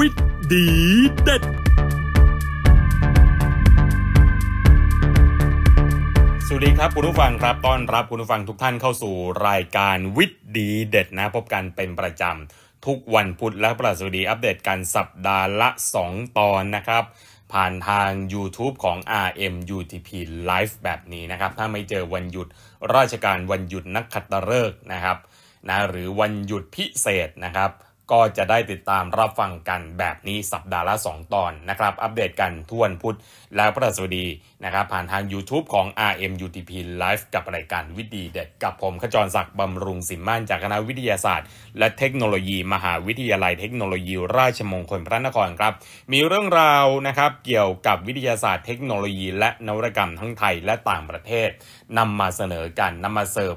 วิ์ดีเด็ดสวัสดีครับ คุณผู้ฟังครับต้อนรับ คุณผู้ฟังทุกท่านเข้าสู่รายการวิ์ดีเด็ดนะพบกันเป็นประจำทุกวันพุธและประสบดีอัปเดตกันสัปดาห์ละ 2 ตอนนะครับ ผ่านทาง YouTube ของ RM UTP Live แบบนี้นะครับ ถ้าไม่เจอวันหยุดราชการวันหยุดนักขัตฤกษ์นะครับนะหรือวันหยุดพิเศษนะครับก็จะได้ติดตามรับฟังกันแบบนี้สัปดาห์ละ 2 ตอนนะครับ อัปเดตกันทุวนพุธและพระสวดีนะครับ ผ่านทาง YouTube ของ RMUTP Live กับรายการวิดีเด็ดกับผมขจรศักดิ์บำรุงสิมม่านจากคณะวิทยาศาสตร์ และเทคโนโลยีมหาวิทยาลัยเทคโนโลยีราชมงคลพระนครครับ มีเรื่องราวนะครับเกี่ยวกับวิทยาศาสตร์ เทคโนโลยีและนวัตกรรมทั้งไทยและต่างประเทศนำมาเสนอกันนำมาเสิร์ฟ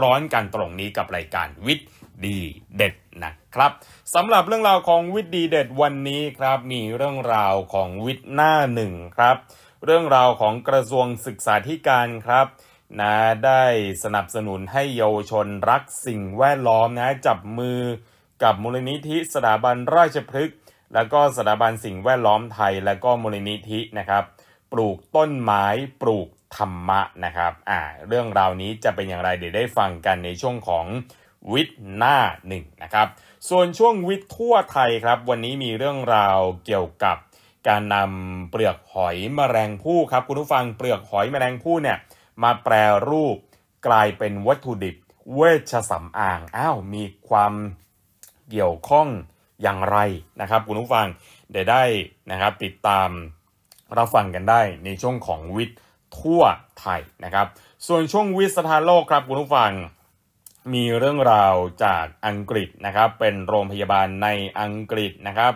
ร้อนๆกันตรงนี้กับรายการวิทย์ดีเด็ดนะครับสำหรับเรื่องราวของวิทย์ดีเด็ดวันนี้ครับมีเรื่องราวของวิทย์หน้าหนึ่งครับ เรื่องราวของกระทรวงศึกษาธิการครับนะได้สนับสนุนให้เยาวชนรักสิ่งแวดล้อมนะจับมือกับมูลนิธิสถาบันราชพฤกษ์แล้วก็สถาบันสิ่งแวดล้อมไทยแล้วก็มูลนิธินะครับ ปลูกต้นไม้ปลูกธรรมะนะครับอ่าเรื่องราวนี้จะเป็นอย่างไรเดี๋ยวได้ฟังกันในช่วงของวิทหน้าหนึ่งนะครับ ส่วนช่วงวิทย์ทั่วไทยครับ วันนี้มีเรื่องราวเกี่ยวกับการนำเปลือกหอยแมลงผู่ครับคุณผู้ฟัง เปลือกหอยแมลงผู่เนี่ยมาแปรรูปกลายเป็นวัตถุดิบเวชสำอางอ้าวมีความเกี่ยวข้องอย่างไรนะครับคุณผู้ฟังเดี๋ยวได้นะครับติดตามรับฟังกันได้ ในช่วงของวิทย์ทั่วไทยนะครับส่วนช่วงวิทย์สถานโลกครับคุณผู้ฟังมีเรื่องราวจากอังกฤษนะครับเป็นโรงพยาบาลในอังกฤษนะครับ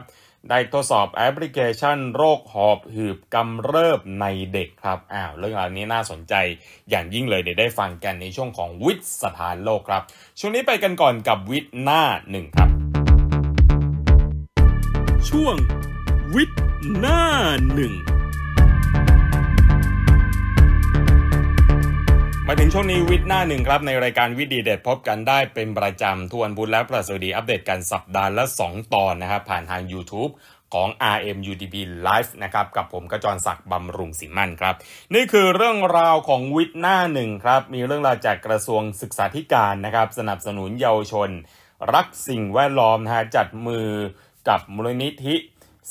ได้ทดสอบแอปพลิเคชัน โรคหอบหืดกำเริบในเด็กครับอ้าวเรื่องราวนี้น่าสนใจอย่างยิ่งเลยเดี๋ยวได้ฟังกันในช่วงของวิทย์สถานโลกครับ ช่วงนี้ไปกันก่อนกับวิทย์หน้าหนึ่งครับช่วงวิทย์หน้าหนึ่งมาถึงช่วงนี้วิทย์หน้าหนึ่งครับในรายการวิดีเด็ดพบกันได้ เป็นประจำทวนบุญและประสดีอัปเดตกันสัปดาห์ละ 2 ตอนนะครับผ่านทาง YouTube ของ RMUDB Live นะครับ กับผมกระจรศักดิ์บำรุงสิมั่นครับ นี่คือเรื่องราวของวิทย์หน้าหนึ่งครับ มีเรื่องราวจากกระทรวงศึกษาธิการนะครับ สนับสนุนเยาวชน รักสิ่งแวดล้อมนะฮะจัดมือกับมูลนิธิ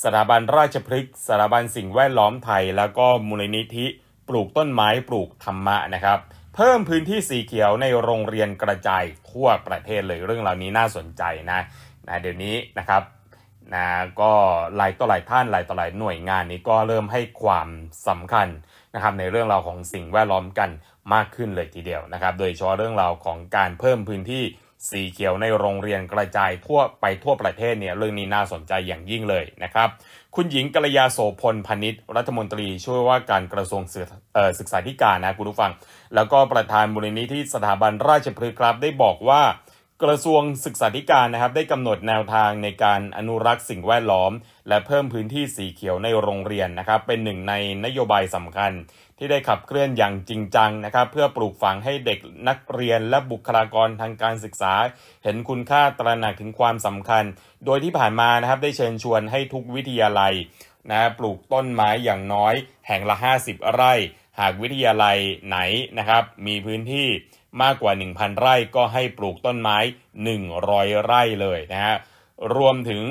สถาบันราชพฤกษ์สถาบันสิ่งแวดล้อมไทย แล้วก็มูลนิธิปลูกต้นไม้ปลูกธรรมะนะครับเพิ่มพื้นที่สีเขียวในโรงเรียนกระจายทั่วประเทศเลยเรื่องเหล่านี้น่าสนใจนะนะเดี๋ยวนี้นะครับนะก็หลายต่อหลายท่านหลายต่อหลายหน่วยงาน นี้ก็เริ่มให้ความสำคัญนะครับในเรื่องราวของสิ่งแวดล้อมกันมากขึ้นเลยทีเดียวนะครับ โดยเฉพาะเรื่องราวของการเพิ่มพื้นที่สีเขียวในโรงเรียนกระจายทั่วไปทั่วประเทศเนี่ยเรื่องนี้น่าสนใจอย่างยิ่งเลยนะครับคุณหญิงกระยาโสพลพนิษฐ์รัฐมนตรีช่วยว่าการกระทรวงศึกษาธิการนะคุณผู้ฟัง แล้วก็ประธานบมูลนิธิสถาบันราชพฤกษ์ครับได้บอกว่า กระทรวงศึกษาธิการนะครับได้กำหนดแนวทางในการอนุรักษ์สิ่งแวดล้อมและ เพิ่มพื้นที่สีเขียวในโรงเรียนนะครับ เป็นหนึ่งในนโยบายสำคัญที่ได้ขับเคลื่อนอย่างจริงจังนะครับ เพื่อปลูกฝังให้เด็กนักเรียน และบุคลากรทางการศึกษา เห็นคุณค่าตระหนักถึงความสำคัญ โดยที่ผ่านมานะครับได้เชิญชวนให้ทุกวิทยาลัยนะปลูกต้นไม้อย่างน้อย แห่งละ 50ไร่หากวิทยาลัยไหนนะครับ มีพื้นที่มากกว่า 1,000 ไร่ก็ให้ปลูกต้นไม้ 100 ไร่เลยนะฮะรวมถึง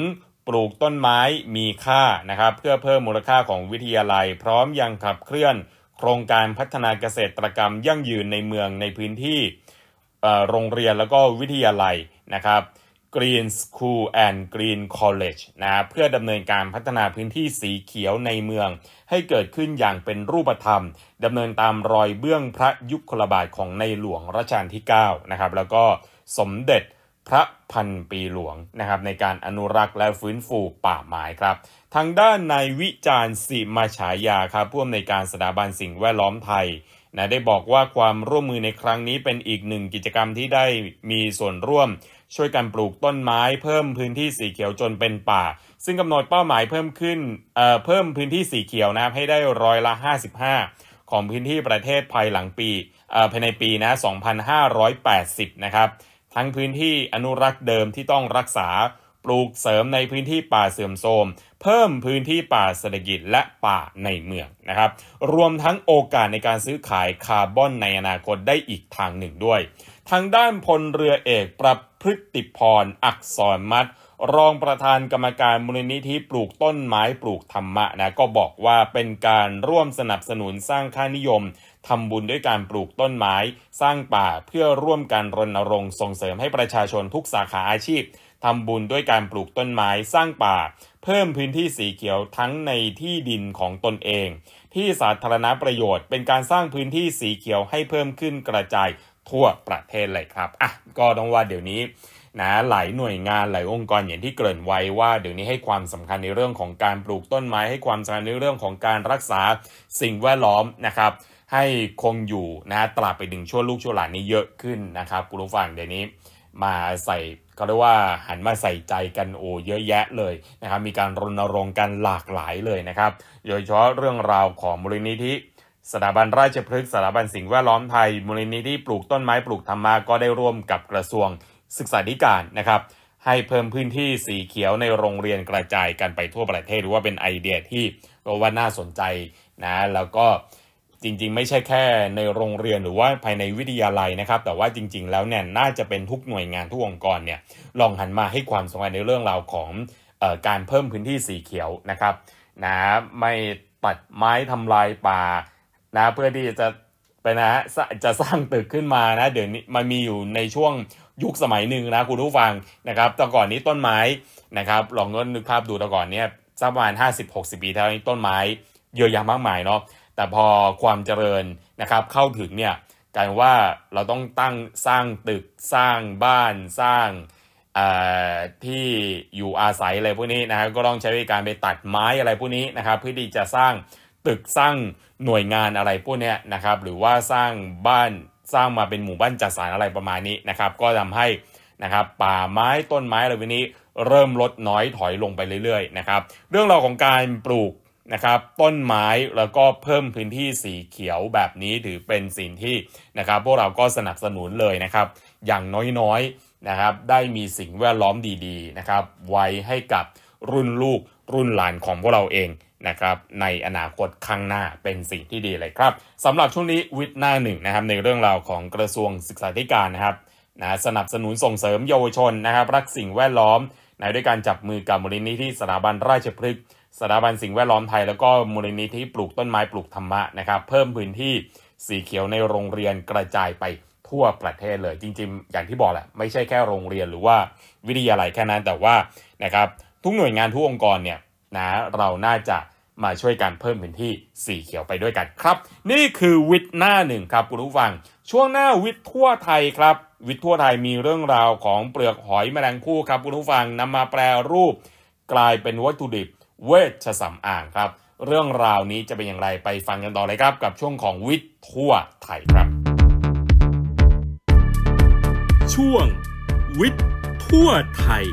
ปลูกต้นไม้มีค่านะครับเพื่อเพิ่มมูลค่าของวิทยาลัย พร้อมยังขับเคลื่อนโครงการพัฒนาเกษตรกรรมยั่งยืนในเมืองในพื้นที่โรงเรียนแล้วก็วิทยาลัยนะครับ Green School and Green College นะเพื่อดำเนินการพัฒนาพื้นที่สีเขียวในเมือง ให้เกิดขึ้นอย่างเป็นรูปธรรมดำเนินตามรอยเบื้องพระยุคลบาทของในหลวงรัชกาลที่9 นะครับแล้วก็สมเด็จพระพันปีหลวงนะครับในการอนุรักษ์และฟื้นฟูป่าไม้ครับ ทางด้านนายวิจารณ์สิมาฉายาครับผู้อำนวยการสถาบันสิ่งแวดล้อมไทยนะได้บอกว่าความร่วมมือในครั้งนี้เป็นอีกหนึ่งกิจกรรมที่ได้มีส่วนร่วม ช่วยกันปลูกต้นไม้เพิ่มพื้นที่สีเขียวจนเป็นป่า ซึ่งกำหนดเป้าหมายเพิ่มขึ้นเอ่อเพิ่มพื้นที่สีเขียวนะให้ได้ร้อยละ 55 ของพื้นที่ประเทศภายหลังปีเอ่อภายในปีนะ 2580 นะครับทั้งพื้นที่อนุรักษ์เดิมที่ต้องรักษาปลูกเสริมในพื้นที่ป่าเสื่อมโทรม เพิ่มพื้นที่ป่าเศรษฐกิจและป่าในเมืองนะครับรวมทั้งโอกาสในการซื้อขายคาร์บอนในอนาคตได้อีกทางหนึ่งด้วย ทางด้านพลเรือเอกประพฤติพรอักษรมัดรองประธานกรรมการมูลนิธิปลูกต้นไม้ปลูกธรรมะนะก็บอกว่าเป็นการร่วมสนับสนุนสร้างค่านิยมทำบุญด้วยการปลูกต้นไม้สร้างป่าเพื่อร่วมกันรณรงค์ ส่งเสริมให้ประชาชนทุกสาขาอาชีพ ทำบุญด้วยการปลูกต้นไม้สร้างป่า เพิ่มพื้นที่สีเขียวทั้งในที่ดินของตนเอง ที่สาธารณประโยชน์ เป็นการสร้างพื้นที่สีเขียวให้เพิ่มขึ้นกระจายทั่วประเทศเลยครับอ่ะก็ต้องว่าเดี๋ยวนี้นะหลายหน่วยงานหลายองค์กรอย่างที่เกริ่นไว้ว่าเดี๋ยวนี้ให้ความสำคัญในเรื่องของการปลูกต้นไม้ให้ความสำคัญในเรื่องของการรักษา สิ่งแวดล้อมนะครับให้คงอยู่นะตราบไปถึงชั่วลูกชั่วหลานนี้เยอะขึ้นนะครับคุณผู้ฟังเดี๋ยวนี้มาใส่เขาเรียกว่าหันมาใส่ใจกันโอเยอะแยะเลยนะครับมีการรณรงค์กันหลากหลายเลยนะครับโดยเฉพาะเรื่องราวของมูลนิธิสถาบันราชพฤกษ์สถาบันสิ่งแวดล้อมไทยมูลนิธิปลูกต้นไม้ปลูกธรรมาก็ได้ร่วมกับกระทรวงศึกษาธิการนะครับ ให้เพิ่มพื้นที่สีเขียวในโรงเรียนกระจายกันไปทั่วประเทศหรือว่าเป็นไอเดียที่เราว่าน่าสนใจนะแล้วก็จริงๆไม่ใช่แค่ในโรงเรียนหรือว่าภายในวิทยาลัยนะครับ แต่ว่าจริงๆแล้วเนี่ยน่าจะเป็นทุกหน่วยงานทุกองค์กรเนี่ยลองหันมาให้ความสำคัญในเรื่องราวของออการเพิ่มพื้นที่สีเขียวนะครับนะไม่ตัดไม้ทำลายป่า นะ เพื่อที่จะไปนะ จะสร้างตึกขึ้นมานะ เดี๋ยวนี้มันมีอยู่ในช่วงยุคสมัยหนึ่งนะคุณผู้ฟังนะครับแต่ก่อนนี้ต้นไม้นะครับลองนึกภาพดูแต่ก่อนเนี่ยสักประมาณ 50-60 ปีที่แล้วต้นไม้เยอะแยะมากมายเนาะแต่พอความเจริญนะครับเข้าถึงเนี่ยกลายว่าเราต้องตั้งสร้างตึกสร้างบ้านสร้างที่อยู่อาศัยอะไรพวกนี้นะครับก็ต้องใช้วิธีการไปตัดไม้อะไรพวกนี้นะครับเพื่อที่จะสร้างตึกสร้างหน่วยงานอะไรพวกนี้นะครับหรือว่าสร้างบ้านสร้างมาเป็นหมู่บ้านจัดสรรอะไรประมาณนี้นะครับ ก็ทำให้นะครับป่าไม้ต้นไม้อะไรพวกนี้เริ่มลดน้อยถอยลงไปเรื่อยๆนะครับเรื่องราวของการปลูกนะครับต้นไม้แล้วก็เพิ่มพื้นที่สีเขียวแบบนี้ถือเป็นสิ่งที่นะครับพวกเราก็สนับสนุนเลยนะครับ อย่างน้อยๆนะครับได้มีสิ่งแวดล้อมดีๆนะครับไว้ให้กับรุ่นลูกรุ่นหลานของพวกเราเองนะครับในอนาคตข้างหน้าเป็นสิ่งที่ดีเลยครับสำหรับช่วงนี้วิทย์หน้าหนึ่งนะครับในเรื่องราวของกระทรวงศึกษาธิการนะครับนะสนับสนุนส่งเสริมเยาวชนนะครับ รักสิ่งแวดล้อมในะด้วยการจับมือกับมูลนิธิสถาบันราชพฤกษ์สถาบันสิ่งแวดล้อมไทยแล้วก็มูลนิธิปลูกต้นไม้ปลูกธรรมะนะครับเพิ่มพื้นที่สีเขียวในโรงเรียนกระจายไปทั่วประเทศเลย จริงๆอย่างที่บอกแหละไม่ใช่แค่โรงเรียนหรือว่าวิทยาลัยแค่นั้นแต่ว่านะครับทุกหน่วยงานทุกองค์กรเนี่ยนะเราน่าจะมาช่วยกันเพิ่มพื้นที่สีเขียวไปด้วยกันครับนี่คือวิทย์หน้าหนึ่งครับคุณผู้ฟัง ช่วงหน้าวิทย์ทั่วไทยครับ วิทย์ทั่วไทยมีเรื่องราวของเปลือกหอยแมลงภู่ครับคุณผู้ฟังนำมาแปรรูปกลายเป็นวัตถุดิบเวชสำอางครับ เรื่องราวนี้จะเป็นอย่างไรไปฟังกันต่อเลยครับ กับช่วงของวิทย์ทั่วไทยครับ ช่วงวิทย์ทั่วไทย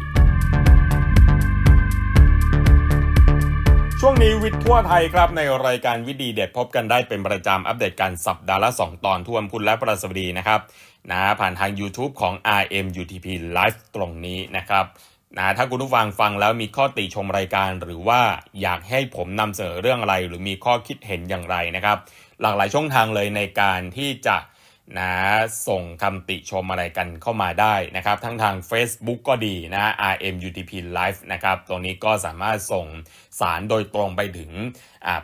ช่วงนี้วิทย์ทั่วไทยครับในรายการวิดีเด็ดพบกันได้เป็นประจำอัปเดตการสัปดาห์ละ2ตอนท่วมคุณและประสบดีนะครับนะผ่านทาง YouTube ของ RMUTP Live ตรงนี้นะครับนะถ้าคุณผู้ฟังฟังแล้วมีข้อติชมรายการหรือว่าอยากให้ผมนำเสนอเรื่องอะไรหรือมีข้อคิดเห็นอย่างไรนะครับ หลากหลายช่องทางเลยในการที่จะนะ ส่งคำติชมอะไรกันเข้ามาได้นะครับ ทั้งทาง Facebook ก็ดีนะ RMUTP Live นะครับ ตรงนี้ก็สามารถส่งสารโดยตรงไปถึง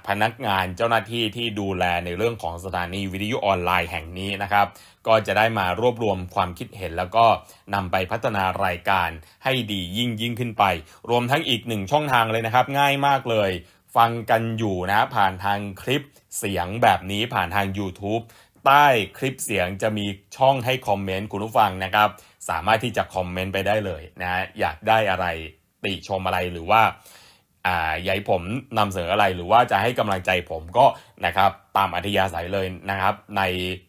พนักงานเจ้าหน้าที่ที่ดูแลในเรื่องของสถานีวิทยุออนไลน์แห่งนี้นะครับ ก็จะได้มารวบรวมความคิดเห็นแล้วก็นำไปพัฒนารายการให้ดียิ่งยิ่งขึ้นไป รวมทั้งอีกหนึ่งช่องทางเลยนะครับ ง่ายมากเลย ฟังกันอยู่นะผ่านทางคลิปเสียงแบบนี้ผ่านทาง YouTube ใต้คลิปเสียงจะมีช่องให้คอมเมนต์คุณผู้ฟังนะครับ สามารถที่จะคอมเมนต์ไปได้เลยนะอยากได้อะไรติชมอะไรหรือว่า อ่าอยากผมนำเสนออะไรหรือว่าจะให้กำลังใจผมก็นะครับตามอธิยาศัยเลยนะครับ ใน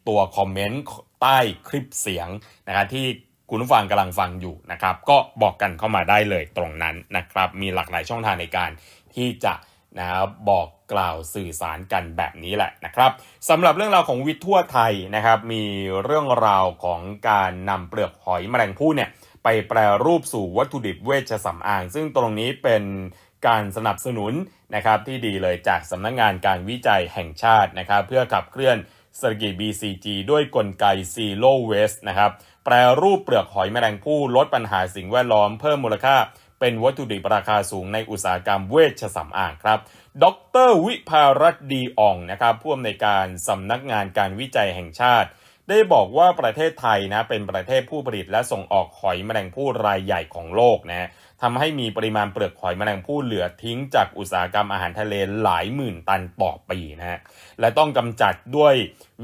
ตัวคอมเมนต์ใต้คลิปเสียง นะครับที่คุณผู้ฟังกำลังฟังอยู่นะครับ ก็บอกกันเข้ามาได้เลยตรงนั้นนะครับมีหลากหลายช่องทางในการที่จะนะบอกกล่าวสื่อสารกันแบบนี้แหละนะครับสำหรับเรื่องราวของวิททั่วไทยนะครับ มีเรื่องราวของการนำเปลือกหอยแมลงภู่เนี่ยไปแปรรูปสู่วัตถุดิบเวชสำอาง ซึ่งตรงนี้เป็นการสนับสนุนนะครับ ที่ดีเลยจากสำนักงงานการวิจัยแห่งชาตินะครับ เพื่อขับเคลื่อนเศรษฐกิจ BCG ด้วยกลไกซีโรเวสนะครับ แปรรูปเปลือกหอยแมลงภู่ลดปัญหาสิ่งแวดล้อมเพิ่มมูลค่าเป็นวัตถุดิบราคาสูงในอุตสาหกรรมเวชสำอางครับดรวิภารัตดีอ่องนะครับผู้อำนวยการสำนักงานการวิจัยแห่งชาติ ได้บอกว่าประเทศไทยนะเป็นประเทศผู้ผลิต และส่งออกหอยแมลงภู่รายใหญ่ของโลกนะทำให้มีปริมาณเปลือกหอยแมลงภู่เหลือทิ้งจากอุตสาหกรรมอาหารทะเล หลายหมื่นตันต่อปีนะฮะและต้องกำจัดด้วย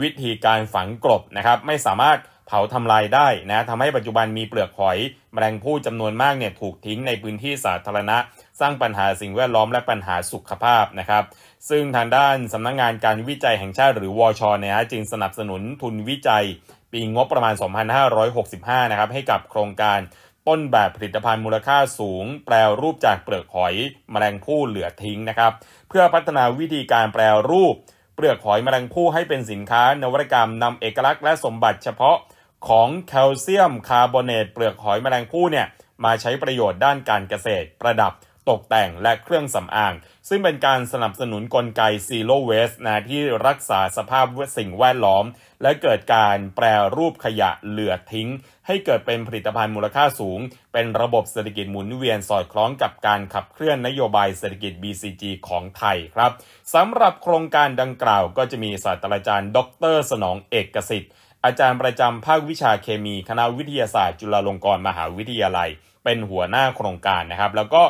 วิธีการฝังกลบนะครับไม่สามารถเผาทำลายได้นะทำให้ปัจจุบันมีเปลือกหอยแมลงภู่จำนวนมากเนี่ยถูกทิ้งในพื้นที่สาธารณะสร้างปัญหาสิ่งแวดล้อมและปัญหาสุขภาพนะครับ ซึ่งทางด้านสำนักงงานการวิจัยแห่งชาติหรือวอชอนะฮะจึงสนับสนุนทุนวิจัย ปีงบประมาณ 2565 นะครับ ให้กับโครงการต้นแบบผลิตภัณฑ์มูลค่าสูง แปรรูปจากเปลือกหอยแมลงผู้เหลือทิ้งนะครับ เพื่อพัฒนาวิธีการแปรรูปเปลือกหอยแมลงผู้ให้เป็นสินค้า นวัตกรรมนำเอกลักษณ์และสมบัติเฉพาะ ของแคลเซียมคาร์บอเนตเปลือกหอยแมลงผู้เนี่ยมาใช้ประโยชน์ด้านการเกษตรประดับตกแต่งและเครื่องสำอาง ซึ่งเป็นการสนับสนุนนกลไกซีโรเวส t นะที่รักษาสภาพสิ่งแวดล้อม และเกิดการแปรรูปขยะเหลือทิ้ง ให้เกิดเป็นผลิตภัณฑ์มูลค่าสูง เป็นระบบเศรษฐกิจหมุนเวียนสอดคล้องกับการขับเคลื่อนนโยบายเศรษฐกิจ BCG ของไทยครับสำหรับโครงการดังกล่าว ก็จะมีศาสตราจารย์ ดร สนองเอกสิทธิ์ อาจารย์ประจำภาควิชาเคมีคณะวิทยาศาสตร์ จุฬาลงกรณ์มหาวิทยาลัย เป็นหัวหน้าโครงการนะครับ แล้วก็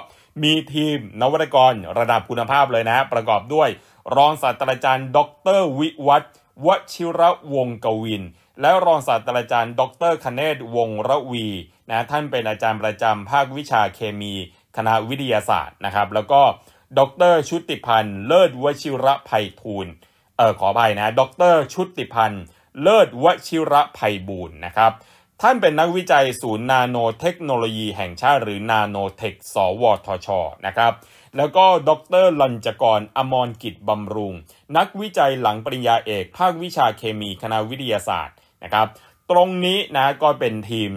มีทีมนวัตกรระดับคุณภาพเลยนะ ประกอบด้วยรองศาสตราจารย์ ดรวิวัฒวชิระวงกวิน และรองศาสตราจารย์ ดรคเนศวงระวีนะท่านเป็นอาจารย์ประจำภาควิชาเคมี คณะวิทยาศาสตร์นะครับ แล้วก็ดรชุติพันธ์เลิศวชิระไยทูลเออขออภัยนะ ดรชุติพันธ์เลิศวชิระไยบูรณ์นะครับท่านเป็นนักวิจัยศูนย์นาโนเทคโนโลยีแห่งชาติ หรือ นาโนเทค สวทชนะครับ แล้วก็ดรลันจกร อมรกิจ บำรุง นักวิจัยหลังปริญญาเอกภาควิชาเคมีคณะวิทยาศาสตร์นะครับ ตรงนี้นะก็เป็นทีม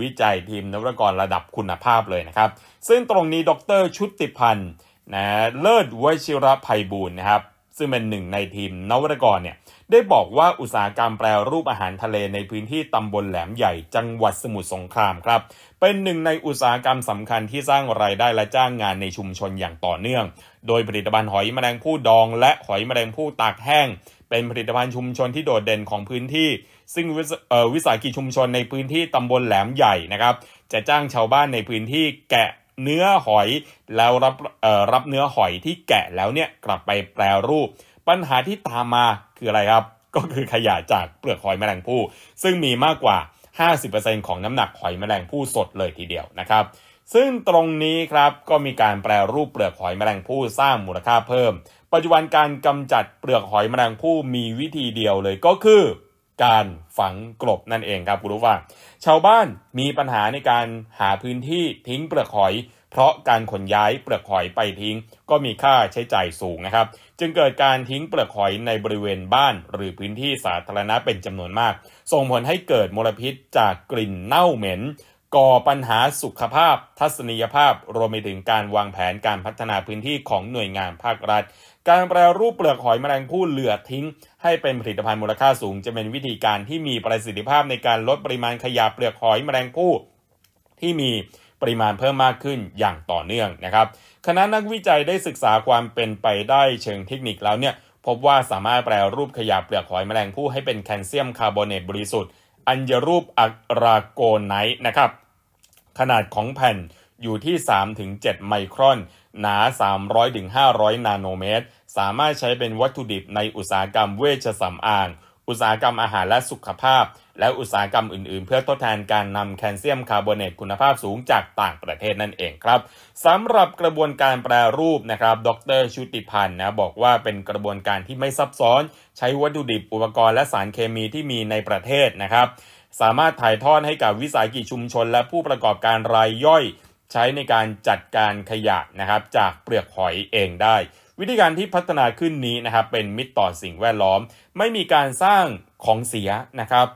วิจัยทีมนวัตกรระดับคุณภาพเลยนะครับ ซึ่งตรงนี้ดรชุติพันธ์นะเลิศวชิระภัยบูรณ์นะครับซึ่งเป็นหนึ่งในทีมนวัตกรเนี่ยได้บอกว่าอุตสาหกรรมแปรรูปอาหารทะเลในพื้นที่ตำบลแหลมใหญ่จังหวัดสมุทรสงครามครับเป็นหนึ่งในอุตสาหกรรมสำคัญที่สร้างรายได้และจ้างงานในชุมชนอย่างต่อเนื่อง โดยผลิตภัณฑ์หอยแมลงภู่ดองและหอยแมลงภู่ตากแห้ง เป็นผลิตภัณฑ์ชุมชนที่โดดเด่นของพื้นที่ ซึ่งวิสาหกิจชุมชนในพื้นที่ตำบลแหลมใหญ่นะครับจะจ้างชาวบ้านในพื้นที่แกะเนื้อหอยแล้วรับรับเนื้อหอยที่แกะแล้วเนี่ยกลับไปแปรรูป ปัญหาที่ตามมาคืออะไรครับ ก็คือขยะจากเปลือกหอยแมลงภู่ซึ่งมีมากกว่า 50%ของน้ำหนักหอยแมลงภู่สดเลยทีเดียวนะครับ ซึ่งตรงนี้ครับ ก็มีการแปลรูปเปลือกหอยแมลงภู่สร้างมูลค่าเพิ่ม ปัจจุบันการกำจัดเปลือกหอยแมลงภู่มีวิธีเดียวเลยก็คือการฝังกลบนั่นเองครับคุณรู้ว่า ชาวบ้านมีปัญหาในการหาพื้นที่ทิ้งเปลือกหอยเพราะการขนย้ายเปลือกหอยไปทิ้งก็มีค่าใช้จ่ายสูงนะครับ จึงเกิดการทิ้งเปลือกหอยในบริเวณบ้าน หรือพื้นที่สาธารณะเป็นจำนวนมาก ส่งผลให้เกิดมลพิษจากกลิ่นเน่าเหม็น ก่อปัญหาสุขภาพทัศนียภาพรวมไปถึงการวางแผนการพัฒนาพื้นที่ของหน่วยงานภาครัฐ การแปรรูปเปลือกหอยแมลงภู่เหลือทิ้งให้เป็นผลิตภัณฑ์มูลค่าสูง จะเป็นวิธีการที่มีประสิทธิภาพในการลดปริมาณขยะเปลือกหอยแมลงภู่ที่มีปริมาณเพิ่มมากขึ้นอย่างต่อเนื่องนะครับ คณะนักวิจัยได้ศึกษาความเป็นไปได้เชิงเทคนิคแล้วเนี่ย พบว่าสามารถแปลรูปขยะเปลือกหอยแมลงผู้ให้เป็นแคลเซียมคาร์บอเนตบริสุทธิ์ อัญรูปอะรากโกไนท์นะครับ ขนาดของแผ่นอยู่ที่ 3-7ไมครอนหนา 300-500 นาโนเมตร สามารถใช้เป็นวัตถุดิบในอุตสาหกรรมเวชสำอางอุตสาหกรรมอาหารและสุขภาพ และอุตสาหกรรมอื่นๆ เพื่อทดแทนการนำแคลเซียมคาร์บอเนตคุณภาพสูงจากต่างประเทศนั่นเองครับสำหรับกระบวนการแปรรูปนะครับ ดรชุติพันธ์นะบอกว่าเป็นกระบวนการที่ไม่ซับซ้อน ใช้วัตถุดิบอุปกรณ์และสารเคมีที่มีในประเทศนะครับ สามารถถ่ายทอดให้กับวิสาหกิจชุมชน และผู้ประกอบการรายย่อย ใช้ในการจัดการขยะนะครับจากเปลือกหอยเองได้วิธีการที่พัฒนาขึ้นนี้นะครับเป็นมิตรต่อสิ่งแวดล้อม ไม่มีการสร้างของเสียนะครับ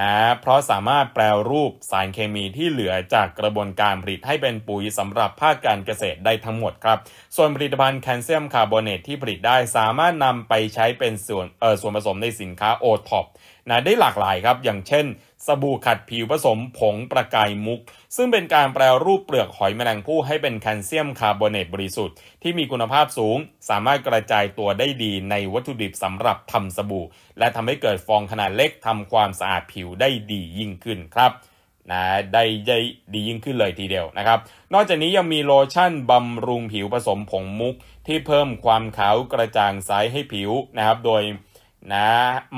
นะเพราะสามารถแปลรูปสารเคมีที่เหลือจากกระบวนการผลิตให้เป็นปุ๋ยสำหรับภาคการเกษตรได้ทั้งหมดครับส่วนผลิตภัณฑ์แคลเซียมคาร์บอเนตที่ผลิตได้สามารถนำไปใช้เป็นส่วนเออส่วนผสมในสินค้าโอท็อปนะได้หลากหลายครับอย่างเช่นสบู่ขัดผิวผสมผงประกายมุกซึ่งเป็นการแปลรูปเปลือกหอยแมลงภู่ให้เป็นแคลเซียมคาร์บอเนตบริสุทธิ์ที่มีคุณภาพสูงสามารถกระจายตัวได้ดีในวัตถุดิบสำหรับทำสบู่ และทำให้เกิดฟองขนาดเล็กทำความสะอาดผิวได้ดียิ่งขึ้นครับนะได้ได้ดียิ่งขึ้นเลยทีเดียวนะครับ นอกจากนี้ยังมีโลชั่นบำรุงผิวผสมผงมุกที่เพิ่มความขาวกระจ่างใสให้ผิวนะครับ โดยนะ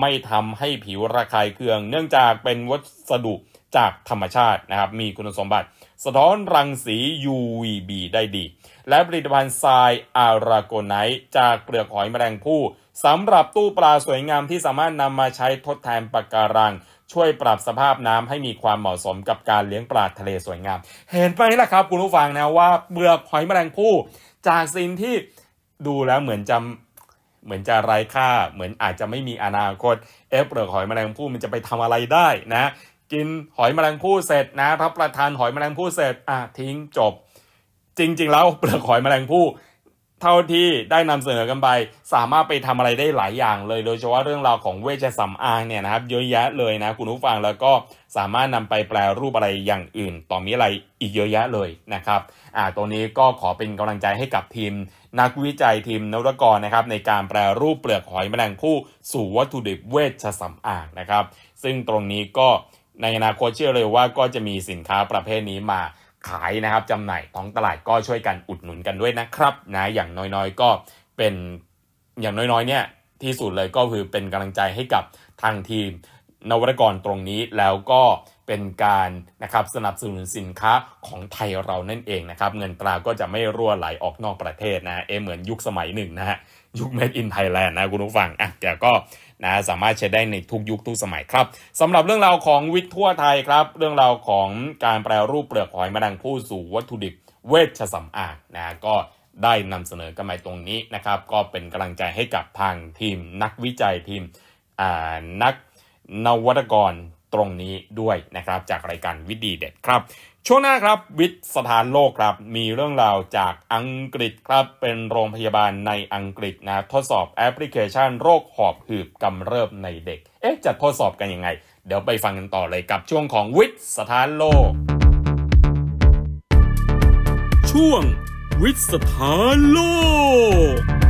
ไม่ทำให้ผิวระคายเคือง เนื่องจากเป็นวัสดุจากธรรมชาตินะครับ มีคุณสมบัติ สะท้อนรังสี UVB ได้ดี และผลิตภัณฑ์ทรายอาราโกไน์จากเปลือกหอยแมลงภู่สำหรับตู้ปลาสวยงามที่สามารถนำมาใช้ทดแทนปะการัง ช่วยปรับสภาพน้ำให้มีความเหมาะสมกับการเลี้ยงปลาทะเลสวยงาม เห็นไป่แล้ะครับ คุณผู้ฟังนะว่าเปลือกหอยแมลงภู่จากสิ่งที่ดูแล้วเหมือนจะเหมือนจะไร้ค่า เหมือนอาจจะไม่มีอนาคต เอฟเปลือกหอยแมลงภู่มันจะไปทำอะไรได้นะ กินหอยแมลงภู่เสร็จนะรับประทานหอยแมลงภู่เสร็จ อ่ะทิ้งจบ จริง ๆ แล้วเปลือกหอยแมลงภู่เท่าที่ได้นำเสนอกันไป สามารถไปทำอะไรได้หลายอย่างเลยโดยเฉพาะเรื่องราวของเวชสำอางเนี่ยนะครับ เยอะแยะเลยนะคุณผู้ฟังแล้วก็สามารถนำไปแปลรูปอะไรอย่างอื่น ต่อมีอะไรอีกเยอะแยะเลยนะครับอ่าตัวนี้ก็ขอเป็นกำลังใจให้กับทีมนักวิจัยทีมนวัตกรนะครับในการแปลรูปเปลือกหอยแมลงผู้สู่วัตถุดิบเวชสำอางนะครับ ซึ่งตรงนี้ก็ในอนาคตเชื่อเลยว่าก็จะมีสินค้าประเภทนี้มาขายนะครับจำหน่ายท้องตลาดก็ช่วยกันอุดหนุนกันด้วยนะครับนะอย่างน้อยๆก็เป็นอย่างน้อยๆเนี่ยที่สุดเลยก็คือเป็นกำลังใจให้กับทางทีมนวัตกรตรงนี้แล้วก็เป็นการนะครับสนับสนุนสินค้าของไทยเรานั่นเองนะครับ เงินตราก็จะไม่รั่วไหลออกนอกประเทศนะเอเหมือนยุคสมัยหนึ่งนะฮะ ยุคเมดอินไทยแลนด์นะคุณผู้ฟังอ่ะแต่ก็นะสามารถใช้ได้ในทุกยุคทุกสมัยครับสำหรับเรื่องราวของวิทย์ทั่วไทยครับ เรื่องราวของการแปลรูปเปลือกหอยมาดังผู้สู่วัตถุดิบเวชสำอางนะก็ได้นำเสนอกันมาตรงนี้นะครับ ก็เป็นกำลังใจให้กับทางทีมนักวิจัยทีมนักนวัตกรตรงนี้ด้วยนะครับ จากรายการวิดีเด็ดครับช่วงหน้าครับวิทย์สถานโลกครับ มีเรื่องราวจากอังกฤษครับเป็นโรงพยาบาลในอังกฤษนะทดสอบแอปพลิเคชันโรคหอบหืดกำเริบในเด็ก เอ๊ะจะทดสอบกันยังไงเดี๋ยวไปฟังกันต่อเลยกับช่วงของวิทย์สถานโลก ช่วงวิทย์สถานโลก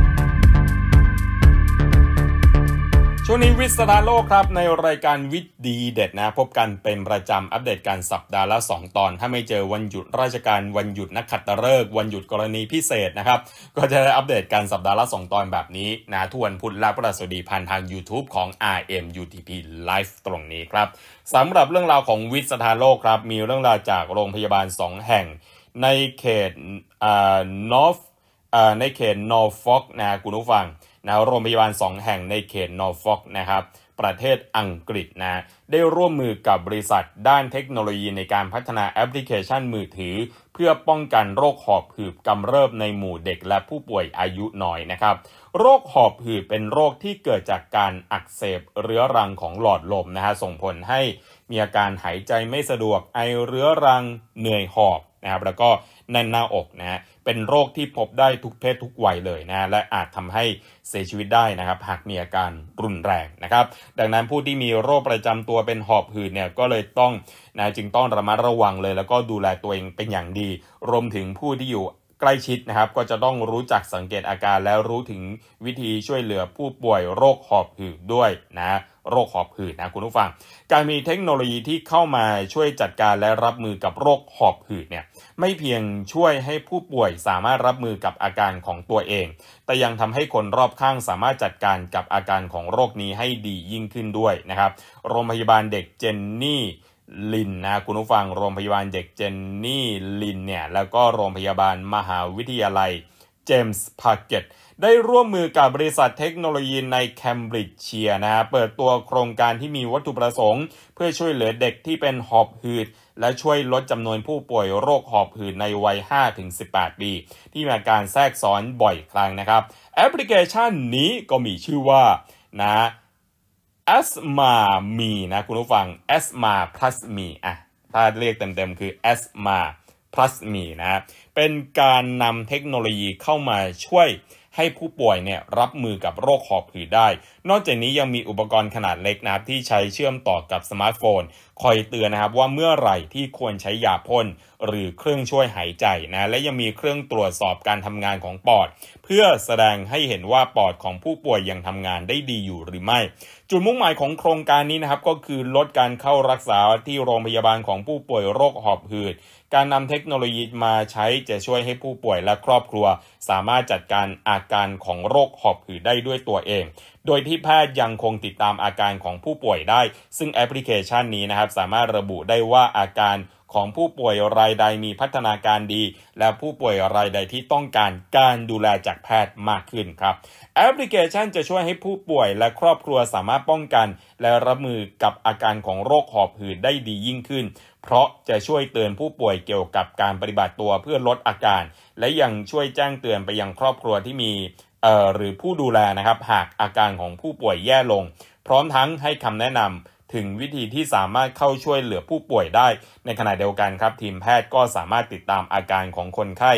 ช่วงนี้วิสตาโลกครับ ในรายการวิทย์ดีเด็ดนะ พบกันเป็นประจำ อัปเดตการสัปดาห์ละ2 ตอน ถ้าไม่เจอวันหยุดราชการวันหยุดนักขัตฤกษ์วันหยุดกรณีพิเศษนะครับ ก็จะได้อัปเดตการสัปดาห์ละ2ตอนแบบนี้นะทวนพุทธและประสดีผ่านทาง YouTube ของ RM UTP Live ตรงนี้ครับสำหรับเรื่องราวของวิสตาโลกครับมีเรื่องราวจากโรงพยาบาล 2 แห่ง ในเขตอ่านอฟในเขตนอฟฟอกนะคุณผู้ฟังนะโรงพยาบาล 2 แห่งในเขตนอร์ฟอกนะครับ ประเทศอังกฤษนะได้ร่วมมือกับบริษัทด้านเทคโนโลยีในการพัฒนาแอปพลิเคชันมือถือ เพื่อป้องกันโรคหอบหืดกำเริบในหมู่เด็กและผู้ป่วยอายุน้อยนะครับ โรคหอบหืดเป็นโรคที่เกิดจากการอักเสบเรื้อรังของหลอดลมนะฮะส่งผลให้มีอาการหายใจไม่สะดวกไอเรื้อรัง เหนื่อยหอบะครับแล้วก็แน่นหน้าอกนะฮะ เป็นโรคที่พบได้ทุกเพศทุกวัยเลยนะ และอาจทำให้เสียชีวิตได้นะครับ หากมีอาการรุนแรงนะครับ ดังนั้นผู้ที่มีโรคประจำตัวเป็นหอบหืดเนี่ย ก็เลยต้องนะจึงต้องระมัดระวังเลย แล้วก็ดูแลตัวเองเป็นอย่างดี รวมถึงผู้ที่อยู่ใกล้ชิดนะครับ ก็จะต้องรู้จักสังเกตอาการแล้วรู้ถึงวิธีช่วยเหลือผู้ป่วยโรคหอบหืดด้วยนะ โรคหอบหืดนะคุณผู้ฟัง การมีเทคโนโลยีที่เข้ามาช่วยจัดการและรับมือกับโรคหอบหืดเนี่ยไม่เพียงช่วยให้ผู้ป่วยสามารถรับมือกับอาการของตัวเอง แต่ยังทำให้คนรอบข้างสามารถจัดการกับอาการของโรคนี้ให้ดียิ่งขึ้นด้วยนะครับ โรงพยาบาลเด็กเจนนี่ลินนะคุณผู้ฟัง โรงพยาบาลเด็กเจนนี่ลินเนี่ยแล้วก็โรงพยาบาลมหาวิทยาลัยเจมส์พาร์เกตได้ร่วมมือกับบริษัทเทคโนโลยีในแคมบริดจ์เชียนะเปิดตัวโครงการที่มีวัตถุประสงค์ เพื่อช่วยเหลือเด็กที่เป็นหอบหืดและช่วยลดจำนวนผู้ป่วยโรคหอบหืดในวัย 5-18 ปี ที่มีอาการแทรกซ้อนบ่อยครั้งนะครับแอปพลิเคชันนี้ก็มีชื่อว่านะแอสมามีนะ คุณผู้ฟังแอสมา plus มีอ่ะถ้าเรียกเต็มๆ คือแอสมา plus มีนะเป็นการนำเทคโนโลยีเข้ามาช่วยให้ผู้ป่วยเนี่ยรับมือกับโรคหอบหืดได้ นอกจากนี้ยังมีอุปกรณ์ขนาดเล็กนะที่ใช้เชื่อมต่อกับสมาร์ทโฟนคอยเตือนนะครับว่าเมื่อไหร่ที่ควรใช้ยาพ่นหรือเครื่องช่วยหายใจนะและยังมีเครื่องตรวจสอบการทำงานของปอด เพื่อแสดงให้เห็นว่าปอดของผู้ป่วยยังทำงานได้ดีอยู่หรือไม่ จุดมุ่งหมายของโครงการนี้นะครับก็คือลดการเข้ารักษาที่โรงพยาบาลของผู้ป่วยโรคหอบหืด การนำเทคโนโลยีมาใช้จะช่วยให้ผู้ป่วยและครอบครัว สามารถจัดการอาการของโรคหอบหืดได้ด้วยตัวเองโดยที่แพทย์ยังคงติดตามอาการของผู้ป่วยได้ ซึ่งแอปพลิเคชันนี้นะครับสามารถระบุได้ว่าอาการของผู้ป่วยรายใดมีพัฒนาการดี และผู้ป่วยรายใดที่ต้องการการดูแลจากแพทย์มากขึ้นครับ แอปพลิเคชันจะช่วยให้ผู้ป่วยและครอบครัวสามารถป้องกันและรับมือกับอาการของโรคหอบหืดได้ดียิ่งขึ้น เพราะจะช่วยเตือนผู้ป่วยเกี่ยวกับการปฏิบัติตัวเพื่อลดอาการ และยังช่วยแจ้งเตือนไปยังครอบครัวที่มีหรือผู้ดูแลนะครับหากอาการของผู้ป่วยแย่ลง พร้อมทั้งให้คำแนะนำถึงวิธีที่สามารถเข้าช่วยเหลือผู้ป่วยได้ ในขณะเดียวกันครับ ทีมแพทย์ก็สามารถติดตามอาการของคนไข้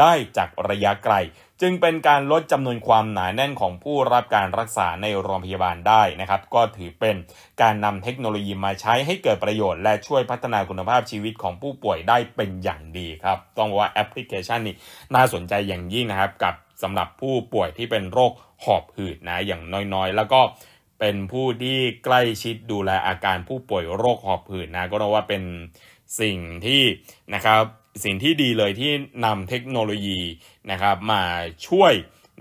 ได้จากระยะไกล จึงเป็นการลดจำนวนความหนาแน่นของผู้รับการรักษาในโรงพยาบาลได้นะครับ ก็ถือเป็นการนำเทคโนโลยีมาใช้ให้เกิดประโยชน์และช่วยพัฒนาคุณภาพชีวิตของผู้ป่วยได้เป็นอย่างดีครับ ต้องว่าแอปพลิเคชันนี้น่าสนใจอย่างยิ่งนะครับกับสำหรับผู้ป่วยที่เป็นโรคหอบหืดนะอย่างน้อยๆ แล้วก็เป็นผู้ที่ใกล้ชิดดูแลอาการผู้ป่วยโรคหอบหืดนะก็เรียกว่าเป็นสิ่งที่นะครับสิ่งที่ดีเลยที่นำเทคโนโลยีนะครับมาช่วย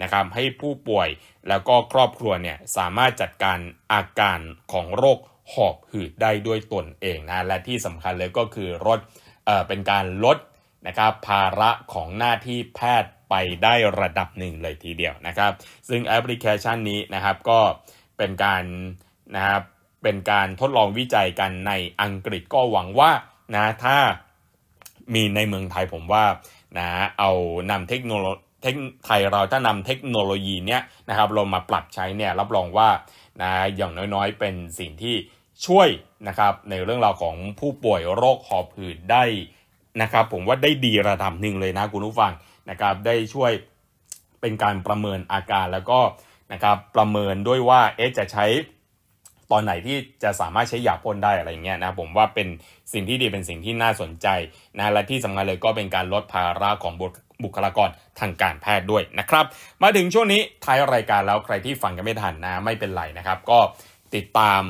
นะครับให้ผู้ป่วยแล้วก็ครอบครัวเนี่ยสามารถจัดการอาการของโรคหอบหืดได้ด้วยตนเองนะและที่สำคัญเลยก็คือลดเออ่เป็นการลดนะครับภาระของหน้าที่แพทย์ไปได้ระดับหนึ่งเลยทีเดียวนะครับ ซึ่งแอปพลิเคชันนี้นะครับก็เป็นการนะครับเป็นการทดลองวิจัยกันในอังกฤษก็หวังว่านะถ้ามีในเมืองไทยผมว่านะเอานำเทคโนโลยีไทยเราถ้านำเทคโนโลยีเนี้ยนะครับลงมาปรับใช้เนี่ยรับรองว่านะอย่างน้อยๆ เป็นสิ่งที่ช่วยนะครับในเรื่องราวของผู้ป่วยโรคหอบหืดได้นะครับผมว่าได้ดีระดับหนึ่งเลยนะ คุณผู้ฟังนะครับได้ช่วยเป็นการประเมินอาการแล้วก็นะครับประเมินด้วยว่าเอ๊ะจะใช้ตอนไหนที่จะสามารถใช้ยาพ่นได้อะไรเงี้ยนะผมว่าเป็นสิ่งที่ดีเป็นสิ่งที่น่าสนใจนะและที่สำคัญเลยก็เป็นการลดภาระของบุคลากรทางการแพทย์ด้วยนะครับ มาถึงช่วงนี้ท้ายรายการแล้วใครที่ฟังกันไม่ทันนะไม่เป็นไรนะครับ ก็ติดตาม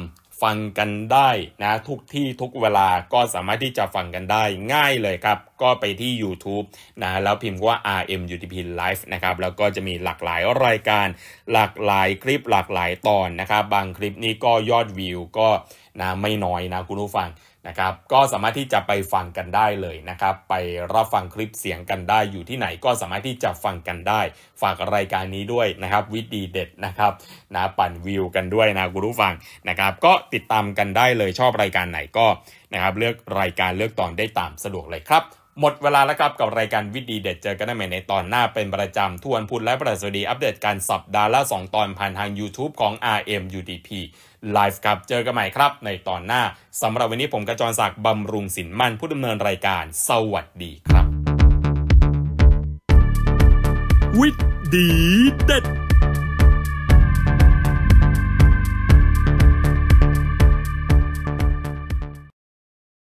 ฟังกันได้นะ ทุกที่ทุกเวลาก็สามารถที่จะฟังกันได้ง่ายเลยครับ ก็ไปที่ YouTube นะแล้วพิมพ์ว่า RM UTP Live นะครับ แล้วก็จะมีหลากหลายรายการหลากหลายคลิปหลากหลายตอนนะครับ บางคลิปนี้ก็ยอดวิวก็นะไม่น้อยนะคุณผู้ฟังนะครับก็สามารถที่จะไปฟังกันได้เลยนะครับ ไปรับฟังคลิปเสียงกันได้อยู่ที่ไหนก็สามารถที่จะฟังกันได้ ฝากรายการนี้ด้วยนะครับ วิดีเด็ดนะครับนะปั่นวิว กันด้วยนะคุณผู้ฟังนะครับก็ติดตามกันได้เลยชอบรายการไหนก็นะครับเลือกรายการเลือกตอนได้ตามสะดวกเลยครับหมดเวลาแล้วครับกับรายการวิดีเด็ดเจอกันใหม่ในตอนหน้าเป็นประจำทวนพูดและประสดีอัปเดตการสัปดาห์ละ2ตอนผ่านทาง YouTube ของ RMUDP ไลฟ์ครับ เจอกันใหม่ครับในตอนหน้าสำหรับวันนี้ผมกระจรศักดิ์บำรุงสินมั่นผู้ดำเนินรายการสวัสดีครับวิดีเด็ด